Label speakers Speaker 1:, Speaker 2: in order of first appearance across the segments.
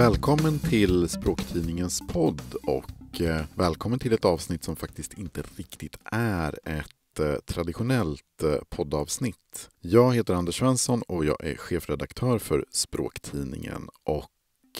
Speaker 1: Välkommen till Språktidningens podd och eh, välkommen till ett avsnitt som faktiskt inte riktigt är ett eh, traditionellt eh, poddavsnitt. Jag heter Anders Svensson och jag är chefredaktör för Språktidningen och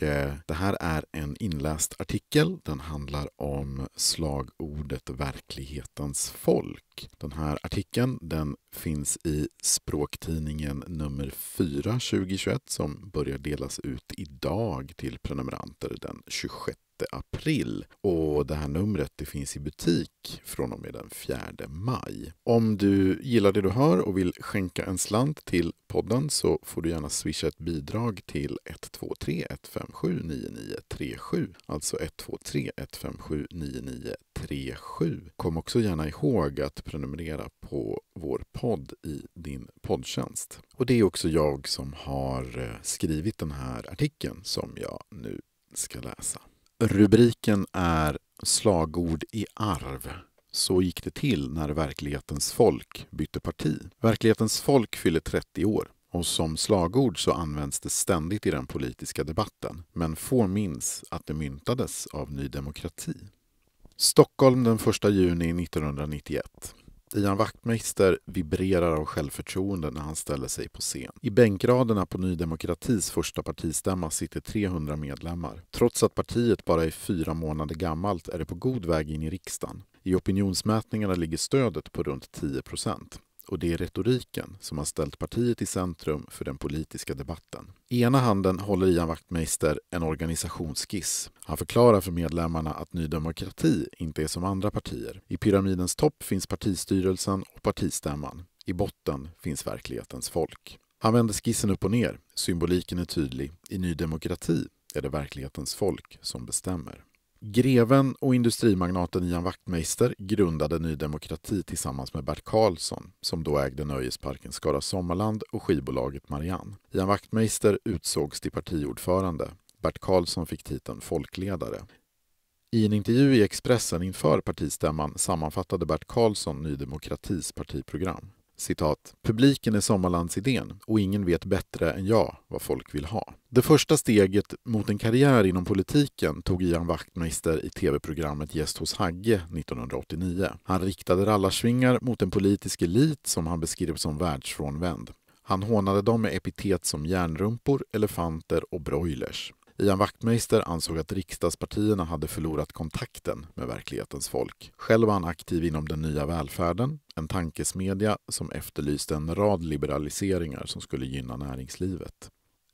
Speaker 1: Eh, det här är en inläst artikel. Den handlar om slagordet verklighetens folk. Den här artikeln den finns i Språktidningen nummer 4 2021 som börjar delas ut idag till prenumeranter den 26 april och det här numret det finns i butik från och med den 4 maj. Om du gillar det du hör och vill skänka en slant till podden så får du gärna swisha ett bidrag till 123 157 9937. Alltså 123 157 9937. Kom också gärna ihåg att prenumerera på vår podd i din poddtjänst. Och det är också jag som har eh, skrivit den här artikeln som jag nu ska läsa. Rubriken är Slagord i arv. Så gick det till när Verklighetens folk bytte parti. Verklighetens folk fyller 30 år och som slagord så används det ständigt i den politiska debatten. Men få minns att det myntades av Ny Demokrati. Stockholm den 1 juni 1991. Ian Wachtmeister vibrerar av självförtroende när han ställer sig på scen. I bänkraderna på Ny Demokratis första partistämma sitter 300 medlemmar. Trots att partiet bara är fyra månader gammalt är det på god väg in i riksdagen. I opinionsmätningarna ligger stödet på runt 10 och det är retoriken som har ställt partiet i centrum för den politiska debatten. I ena handen håller Ian Wachtmeister en organisationsskiss. Han förklarar för medlemmarna att Ny Demokrati inte är som andra partier. I pyramidens topp finns partistyrelsen och partistämman. I botten finns verklighetens folk. Han vänder skissen upp och ner. Symboliken är tydlig. I Ny Demokrati är det verklighetens folk som bestämmer. Greven och industrimagnaten Ian Wachtmeister grundade Ny Demokrati tillsammans med Bert Karlsson som då ägde nöjesparken Skara Sommarland och skivbolaget Marianne. Ian Wachtmeister utsågs till partiordförande. Bert Karlsson fick titeln folkledare. I en intervju i Expressen inför partistämman sammanfattade Bert Karlsson Ny Demokratis partiprogram citat, “publiken är sommarlandsidén och ingen vet bättre än jag vad folk vill ha”. Det första steget mot en karriär inom politiken tog Ian Wachtmeister i tv-programmet Gäst hos Hagge 1989. Han riktade rallarsvingar mot en politisk elit som han beskrev som världsfrånvänd. Han hånade dem med epitet som järnrumpor, elefanter och broilers. Ian Wachtmeister ansåg att riksdagspartierna hade förlorat kontakten med verklighetens folk. Själv var han aktiv inom den nya välfärden, en tankesmedja som efterlyste en rad liberaliseringar som skulle gynna näringslivet.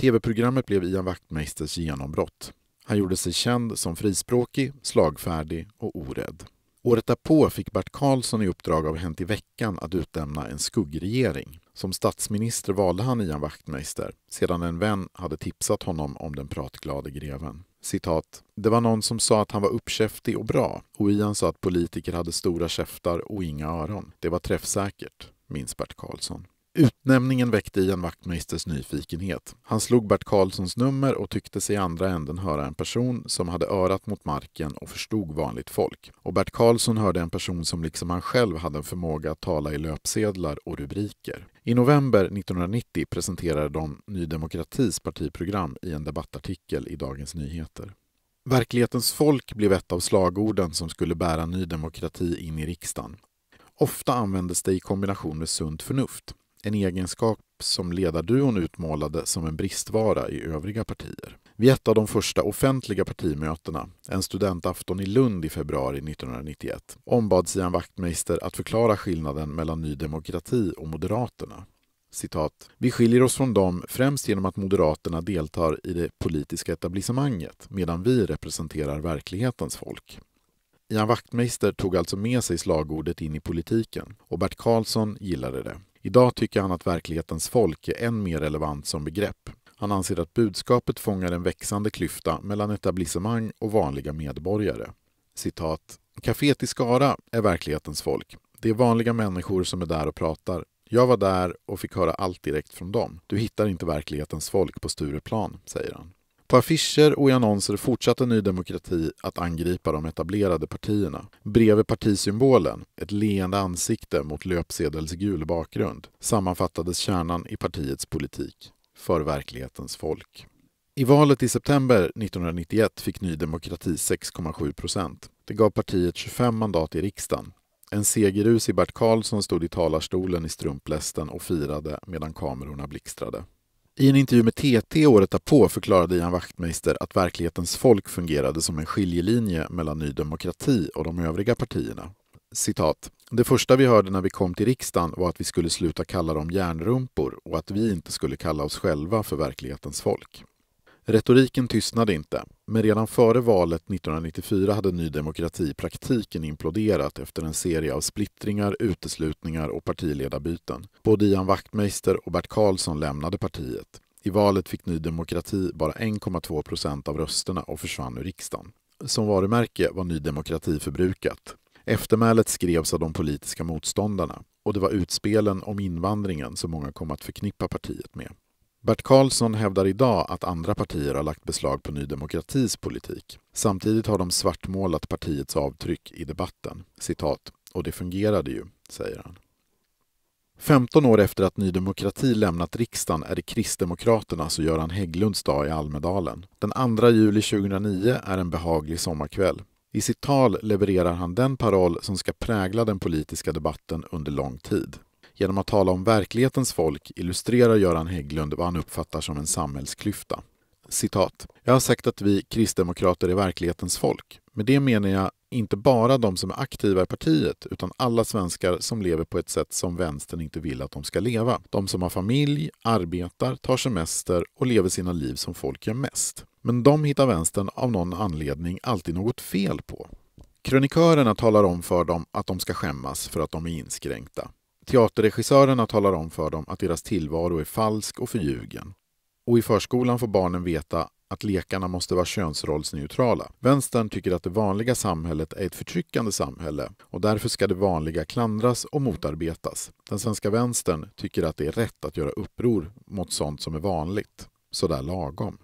Speaker 1: Tv-programmet blev Ian Wachtmeisters genombrott. Han gjorde sig känd som frispråkig, slagfärdig och orädd. Året därpå fick Bert Karlsson i uppdrag av Hänt i veckan att utnämna en skuggregering som statsminister valde han Ian Wachtmeister sedan en vän hade tipsat honom om den pratglade greven. Citat. Det var någon som sa att han var uppkäftig och bra och Ian sa att politiker hade stora käftar och inga öron. Det var träffsäkert, minns Bert Karlsson. Utnämningen väckte Ian Wachtmeisters nyfikenhet. Han slog Bert Karlssons nummer och tyckte sig i andra änden höra en person som hade örat mot marken och förstod vanligt folk. Och Bert Karlsson hörde en person som liksom han själv hade en förmåga att tala i löpsedlar och rubriker. I november 1990 presenterade de Ny Demokratis partiprogram i en debattartikel i Dagens Nyheter. Verklighetens folk blev ett av slagorden som skulle bära Ny Demokrati in i riksdagen. Ofta användes det i kombination med sunt förnuft en egenskap som ledarduon utmålade som en bristvara i övriga partier. Vid ett av de första offentliga partimötena, en studentafton i Lund i februari 1991, ombads Ian Wachtmeister att förklara skillnaden mellan Ny Demokrati och Moderaterna. Citat, vi skiljer oss från dem främst genom att Moderaterna deltar i det politiska etablissemanget medan vi representerar verklighetens folk. Ian Wachtmeister tog alltså med sig slagordet in i politiken och Bert Karlsson gillade det. Idag tycker han att verklighetens folk är än mer relevant som begrepp. Han anser att budskapet fångar en växande klyfta mellan etablissemang och vanliga medborgare. Citat. Caféet i Skara är verklighetens folk. Det är vanliga människor som är där och pratar. Jag var där och fick höra allt direkt från dem. Du hittar inte verklighetens folk på Stureplan, säger han. På affischer och i annonser fortsatte Ny Demokrati att angripa de etablerade partierna. Bredvid partisymbolen, ett leende ansikte mot löpsedels gul bakgrund, sammanfattades kärnan i partiets politik. För verklighetens folk. I valet i september 1991 fick Ny Demokrati 6,7 procent. Det gav partiet 25 mandat i riksdagen. En segerrus i Bert Karlsson stod i talarstolen i strumplästen och firade medan kamerorna blixtrade. I en intervju med TT året därpå förklarade Ian Wachtmeister att verklighetens folk fungerade som en skiljelinje mellan Ny Demokrati och de övriga partierna. Citat. Det första vi hörde när vi kom till riksdagen var att vi skulle sluta kalla dem järnrumpor och att vi inte skulle kalla oss själva för verklighetens folk. Retoriken tystnade inte, men redan före valet 1994 hade Ny Demokrati i praktiken imploderat efter en serie av splittringar, uteslutningar och partiledarbyten. Både Ian Wachtmeister och Bert Karlsson lämnade partiet. I valet fick Ny Demokrati bara 1,2 procent av rösterna och försvann ur riksdagen. Som varumärke var Ny Demokrati förbrukat. Eftermälet skrevs av de politiska motståndarna och det var utspelen om invandringen som många kom att förknippa partiet med. Bert Karlsson hävdar idag att andra partier har lagt beslag på Ny Demokratis politik. Samtidigt har de svartmålat partiets avtryck i debatten. Citat, och det fungerade ju, säger han. 15 år efter att Ny Demokrati lämnat riksdagen är det Kristdemokraternas och Göran Hägglunds dag i Almedalen. Den 2 juli 2009 är en behaglig sommarkväll. I sitt tal levererar han den paroll som ska prägla den politiska debatten under lång tid. Genom att tala om verklighetens folk illustrerar Göran Hägglund vad han uppfattar som en samhällsklyfta. Citat. Jag har sagt att vi kristdemokrater är verklighetens folk. Med det menar jag inte bara de som är aktiva i partiet utan alla svenskar som lever på ett sätt som vänstern inte vill att de ska leva. De som har familj, arbetar, tar semester och lever sina liv som folk gör mest. Men de hittar vänstern av någon anledning alltid något fel på. Krönikörerna talar om för dem att de ska skämmas för att de är inskränkta. Teaterregissörerna talar om för dem att deras tillvaro är falsk och förljugen. Och i förskolan får barnen veta att lekarna måste vara könsrollsneutrala. Vänstern tycker att det vanliga samhället är ett förtryckande samhälle och därför ska det vanliga klandras och motarbetas. Den svenska vänstern tycker att det är rätt att göra uppror mot sånt som är vanligt. Sådär lagom.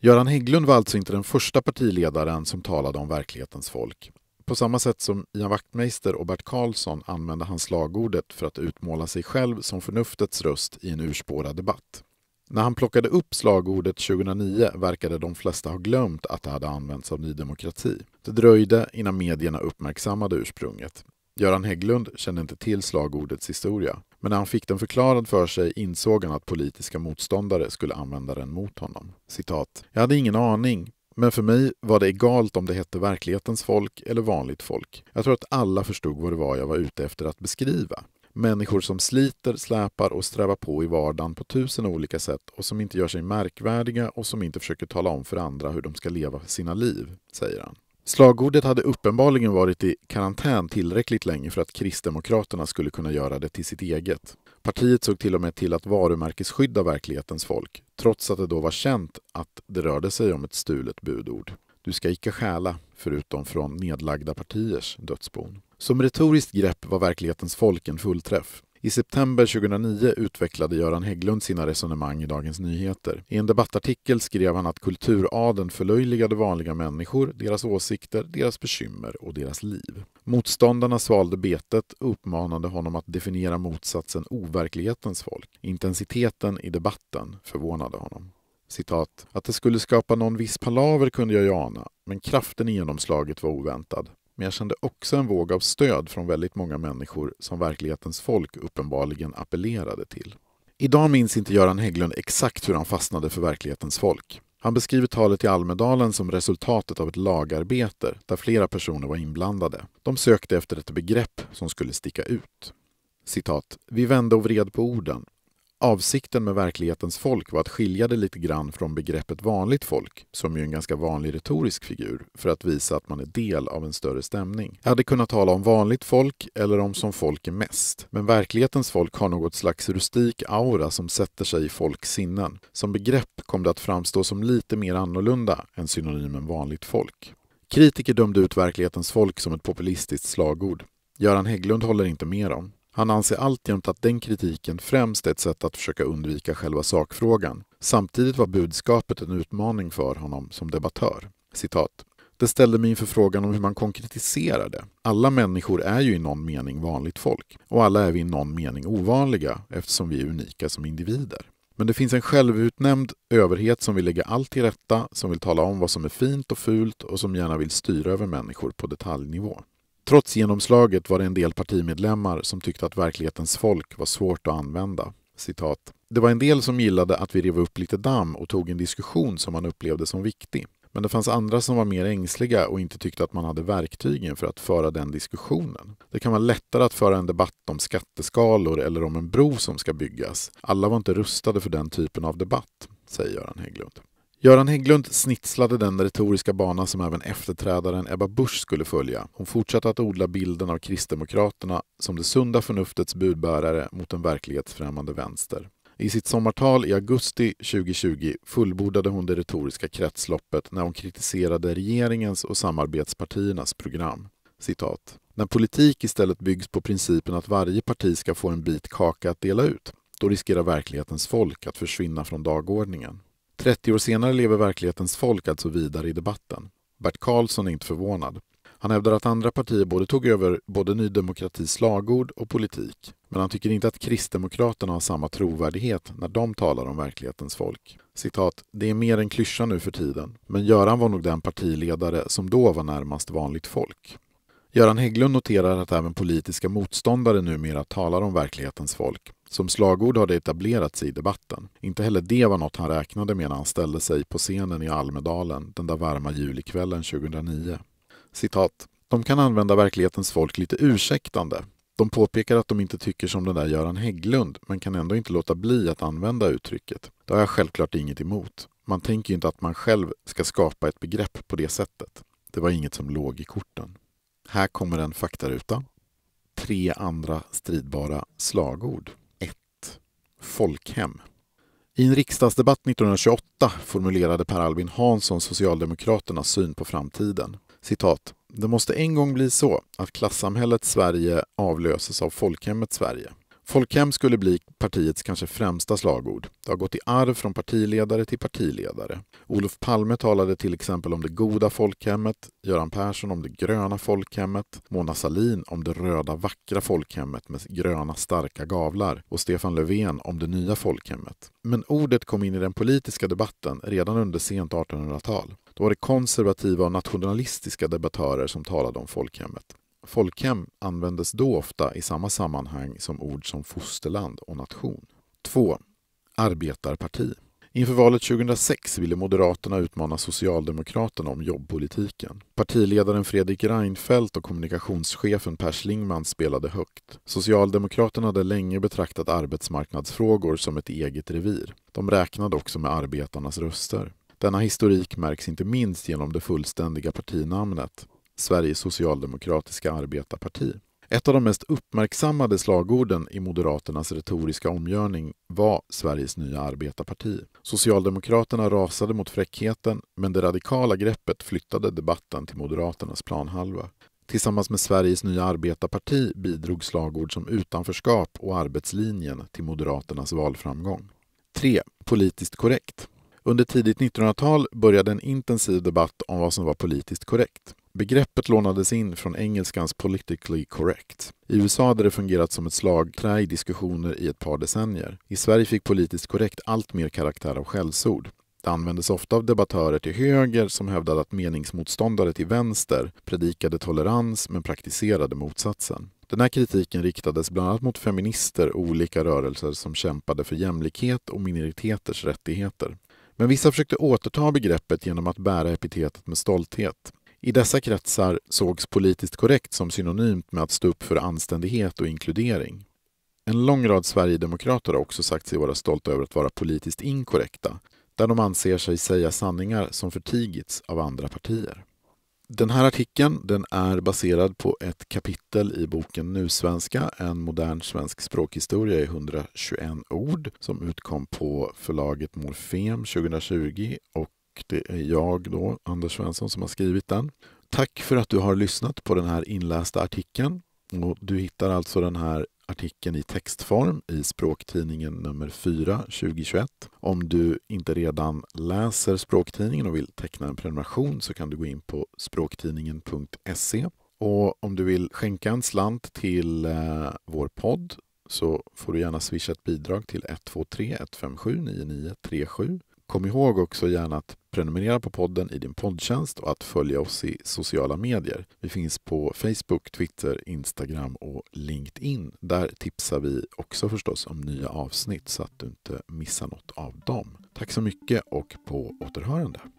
Speaker 1: Göran Hägglund var alltså inte den första partiledaren som talade om verklighetens folk. På samma sätt som Ian Wachtmeister och Bert Karlsson använde han slagordet för att utmåla sig själv som förnuftets röst i en urspårad debatt. När han plockade upp slagordet 2009 verkade de flesta ha glömt att det hade använts av Ny Demokrati. Det dröjde innan medierna uppmärksammade ursprunget. Göran Hägglund kände inte till slagordets historia. Men när han fick den förklarad för sig insåg han att politiska motståndare skulle använda den mot honom. Citat. Jag hade ingen aning. Men för mig var det egalt om det hette verklighetens folk eller vanligt folk. Jag tror att alla förstod vad det var jag var ute efter att beskriva. Människor som sliter, släpar och strävar på i vardagen på tusen olika sätt och som inte gör sig märkvärdiga och som inte försöker tala om för andra hur de ska leva sina liv, säger han. Slagordet hade uppenbarligen varit i karantän tillräckligt länge för att Kristdemokraterna skulle kunna göra det till sitt eget. Partiet såg till och med till att varumärkesskydda verklighetens folk, trots att det då var känt att det rörde sig om ett stulet budord. Du ska icke stjäla, förutom från nedlagda partiers dödsbon. Som retoriskt grepp var verklighetens folk en fullträff. I september 2009 utvecklade Göran Hägglund sina resonemang i Dagens Nyheter. I en debattartikel skrev han att kulturaden förlöjligade vanliga människor, deras åsikter, deras bekymmer och deras liv. Motståndarna svalde betet och uppmanade honom att definiera motsatsen overklighetens folk. Intensiteten i debatten förvånade honom. Citat, att det skulle skapa någon viss palaver kunde jag ju ana, men kraften i genomslaget var oväntad. Men jag kände också en våg av stöd från väldigt många människor som verklighetens folk uppenbarligen appellerade till. Idag minns inte Göran Hägglund exakt hur han fastnade för verklighetens folk. Han beskriver talet i Almedalen som resultatet av ett lagarbete där flera personer var inblandade. De sökte efter ett begrepp som skulle sticka ut. Citat, vi vände och vred på orden, Avsikten med verklighetens folk var att skilja det lite grann från begreppet vanligt folk, som ju är en ganska vanlig retorisk figur, för att visa att man är del av en större stämning. Jag hade kunnat tala om vanligt folk eller om som folk är mest, men verklighetens folk har något slags rustik aura som sätter sig i folks sinnen. Som begrepp kom det att framstå som lite mer annorlunda än synonymen vanligt folk. Kritiker dömde ut verklighetens folk som ett populistiskt slagord. Göran Hägglund håller inte med dem. Han anser alltjämt att den kritiken främst är ett sätt att försöka undvika själva sakfrågan. Samtidigt var budskapet en utmaning för honom som debattör. Citat. Det ställde mig inför frågan om hur man konkretiserar det. Alla människor är ju i någon mening vanligt folk och alla är vi i någon mening ovanliga eftersom vi är unika som individer. Men det finns en självutnämnd överhet som vill lägga allt till rätta, som vill tala om vad som är fint och fult och som gärna vill styra över människor på detaljnivå. Trots genomslaget var det en del partimedlemmar som tyckte att verklighetens folk var svårt att använda. Citat. Det var en del som gillade att vi rev upp lite damm och tog en diskussion som man upplevde som viktig. Men det fanns andra som var mer ängsliga och inte tyckte att man hade verktygen för att föra den diskussionen. Det kan vara lättare att föra en debatt om skatteskalor eller om en bro som ska byggas. Alla var inte rustade för den typen av debatt, säger Göran Hägglund. Göran Hägglund snitslade den retoriska bana som även efterträdaren Ebba Busch skulle följa. Hon fortsatte att odla bilden av Kristdemokraterna som det sunda förnuftets budbärare mot en verklighetsfrämmande vänster. I sitt sommartal i augusti 2020 fullbordade hon det retoriska kretsloppet när hon kritiserade regeringens och samarbetspartiernas program. Citat. När politik istället byggs på principen att varje parti ska få en bit kaka att dela ut, då riskerar verklighetens folk att försvinna från dagordningen. 30 år senare lever verklighetens folk alltså vidare i debatten. Bert Karlsson är inte förvånad. Han hävdar att andra partier både tog över både Ny Demokratis slagord och politik. Men han tycker inte att Kristdemokraterna har samma trovärdighet när de talar om verklighetens folk. Citat, det är mer en klyscha nu för tiden, men Göran var nog den partiledare som då var närmast vanligt folk. Göran Hägglund noterar att även politiska motståndare numera talar om verklighetens folk. Som slagord har det etablerats i debatten. Inte heller det var något han räknade med när han ställde sig på scenen i Almedalen den där varma julikvällen 2009. Citat. De kan använda verklighetens folk lite ursäktande. De påpekar att de inte tycker som den där Göran Hägglund men kan ändå inte låta bli att använda uttrycket. Det har jag självklart inget emot. Man tänker ju inte att man själv ska skapa ett begrepp på det sättet. Det var inget som låg i korten. Här kommer en faktaruta. Tre andra stridbara slagord. 1. Folkhem. I en riksdagsdebatt 1928 formulerade Per Albin Hansson Socialdemokraternas syn på framtiden. Citat. Det måste en gång bli så att klassamhället Sverige avlöses av folkhemmet Sverige. Folkhem skulle bli partiets kanske främsta slagord. Det har gått i arv från partiledare till partiledare. Olof Palme talade till exempel om det goda folkhemmet, Göran Persson om det gröna folkhemmet, Mona Sahlin om det röda vackra folkhemmet med gröna starka gavlar och Stefan Löfven om det nya folkhemmet. Men ordet kom in i den politiska debatten redan under sent 1800-tal. Då var det konservativa och nationalistiska debattörer som talade om folkhemmet. Folkhem användes då ofta i samma sammanhang som ord som fosterland och nation. 2. Arbetarparti. Inför valet 2006 ville Moderaterna utmana Socialdemokraterna om jobbpolitiken. Partiledaren Fredrik Reinfeldt och kommunikationschefen Per Schlingmann spelade högt. Socialdemokraterna hade länge betraktat arbetsmarknadsfrågor som ett eget revir. De räknade också med arbetarnas röster. Denna historik märks inte minst genom det fullständiga partinamnet Sveriges socialdemokratiska arbetarparti. Ett av de mest uppmärksammade slagorden i Moderaternas retoriska omgörning var Sveriges nya arbetarparti. Socialdemokraterna rasade mot fräckheten, men det radikala greppet flyttade debatten till Moderaternas planhalva. Tillsammans med Sveriges nya arbetarparti bidrog slagord som utanförskap och arbetslinjen till Moderaternas valframgång. 3. Politiskt korrekt. Under tidigt 1900-tal började en intensiv debatt om vad som var politiskt korrekt. Begreppet lånades in från engelskans politically correct. I USA hade det fungerat som ett slagträ i diskussioner i ett par decennier. I Sverige fick politiskt korrekt allt mer karaktär av skällsord. Det användes ofta av debattörer till höger som hävdade att meningsmotståndare till vänster predikade tolerans men praktiserade motsatsen. Den här kritiken riktades bland annat mot feminister och olika rörelser som kämpade för jämlikhet och minoriteters rättigheter. Men vissa försökte återta begreppet genom att bära epitetet med stolthet. I dessa kretsar sågs politiskt korrekt som synonymt med att stå upp för anständighet och inkludering. En lång rad sverigedemokrater har också sagt sig vara stolta över att vara politiskt inkorrekta, där de anser sig säga sanningar som förtigits av andra partier. Den här artikeln den är baserad på ett kapitel i boken Nusvenska, en modern svensk språkhistoria i 121 ord som utkom på förlaget Morfem 2020 och och det är jag då, Anders Svensson, som har skrivit den. Tack för att du har lyssnat på den här inlästa artikeln. Och du hittar alltså den här artikeln i textform i Språktidningen nummer 4 2021. Om du inte redan läser Språktidningen och vill teckna en prenumeration så kan du gå in på språktidningen.se. Och om du vill skänka en slant till eh, vår podd så får du gärna swisha ett bidrag till 123 157 9937 Kom ihåg också gärna att prenumerera på podden i din poddtjänst och att följa oss i sociala medier. Vi finns på Facebook, Twitter, Instagram och LinkedIn. Där tipsar vi också förstås om nya avsnitt så att du inte missar något av dem. Tack så mycket och på återhörande.